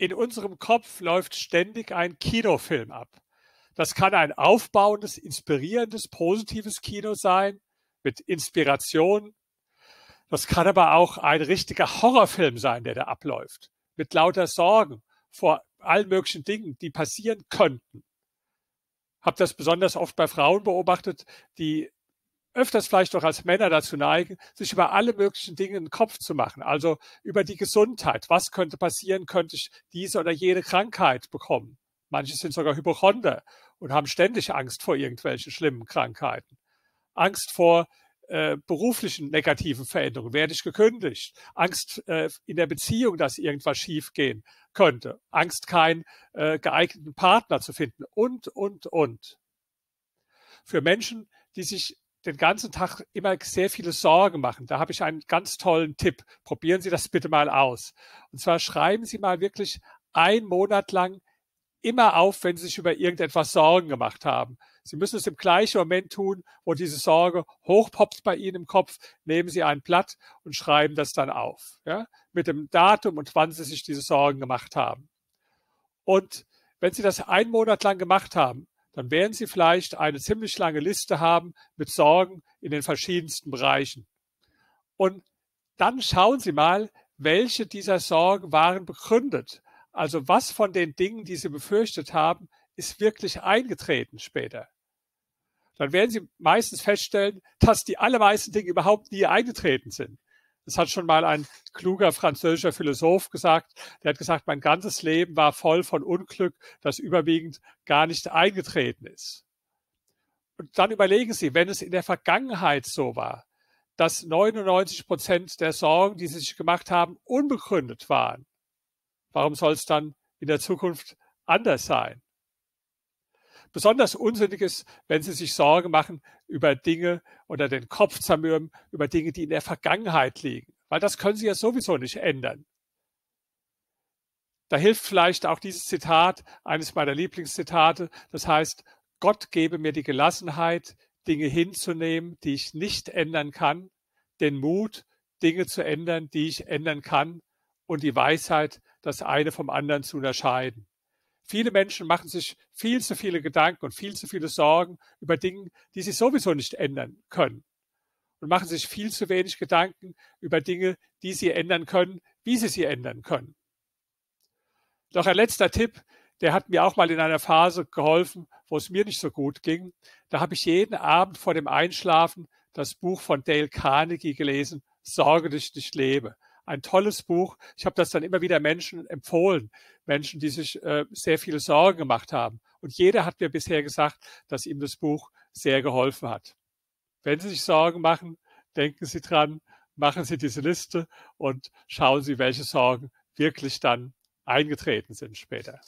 in unserem Kopf läuft ständig ein Kinofilm ab. Das kann ein aufbauendes, inspirierendes, positives Kino sein, mit Inspiration. Das kann aber auch ein richtiger Horrorfilm sein, der da abläuft, mit lauter Sorgen vor allen möglichen Dingen, die passieren könnten. Hab das besonders oft bei Frauen beobachtet, die öfters vielleicht doch als Männer dazu neigen, sich über alle möglichen Dinge einen Kopf zu machen. Also über die Gesundheit. Was könnte passieren? Könnte ich diese oder jene Krankheit bekommen? Manche sind sogar Hypochonder und haben ständig Angst vor irgendwelchen schlimmen Krankheiten. Angst vor äh, beruflichen negativen Veränderungen. Werde ich gekündigt? Angst äh, in der Beziehung, dass irgendwas schiefgehen könnte. Angst, keinen äh, geeigneten Partner zu finden und, und, und. Für Menschen, die sich den ganzen Tag immer sehr viele Sorgen machen. Da habe ich einen ganz tollen Tipp. Probieren Sie das bitte mal aus. Und zwar schreiben Sie mal wirklich einen Monat lang immer auf, wenn Sie sich über irgendetwas Sorgen gemacht haben. Sie müssen es im gleichen Moment tun, wo diese Sorge hochpoppt bei Ihnen im Kopf. Nehmen Sie ein Blatt und schreiben das dann auf. Ja? Mit dem Datum und wann Sie sich diese Sorgen gemacht haben. Und wenn Sie das einen Monat lang gemacht haben, dann werden Sie vielleicht eine ziemlich lange Liste haben mit Sorgen in den verschiedensten Bereichen. Und dann schauen Sie mal, welche dieser Sorgen waren begründet. Also was von den Dingen, die Sie befürchtet haben, ist wirklich eingetreten später. Dann werden Sie meistens feststellen, dass die allermeisten Dinge überhaupt nie eingetreten sind. Es hat schon mal ein kluger französischer Philosoph gesagt, der hat gesagt, mein ganzes Leben war voll von Unglück, das überwiegend gar nicht eingetreten ist. Und dann überlegen Sie, wenn es in der Vergangenheit so war, dass 99 Prozent der Sorgen, die Sie sich gemacht haben, unbegründet waren, warum soll es dann in der Zukunft anders sein? Besonders unsinnig ist, wenn sie sich Sorgen machen über Dinge oder den Kopf zermürben, über Dinge, die in der Vergangenheit liegen. Weil das können sie ja sowieso nicht ändern. Da hilft vielleicht auch dieses Zitat, eines meiner Lieblingszitate, das heißt, Gott gebe mir die Gelassenheit, Dinge hinzunehmen, die ich nicht ändern kann, den Mut, Dinge zu ändern, die ich ändern kann und die Weisheit, das eine vom anderen zu unterscheiden. Viele Menschen machen sich viel zu viele Gedanken und viel zu viele Sorgen über Dinge, die sie sowieso nicht ändern können. Und machen sich viel zu wenig Gedanken über Dinge, die sie ändern können, wie sie sie ändern können. Doch ein letzter Tipp, der hat mir auch mal in einer Phase geholfen, wo es mir nicht so gut ging. Da habe ich jeden Abend vor dem Einschlafen das Buch von Dale Carnegie gelesen, Sorge dich nicht lebe ein tolles Buch. Ich habe das dann immer wieder Menschen empfohlen, Menschen, die sich äh, sehr viele Sorgen gemacht haben. Und jeder hat mir bisher gesagt, dass ihm das Buch sehr geholfen hat. Wenn Sie sich Sorgen machen, denken Sie dran, machen Sie diese Liste und schauen Sie, welche Sorgen wirklich dann eingetreten sind später.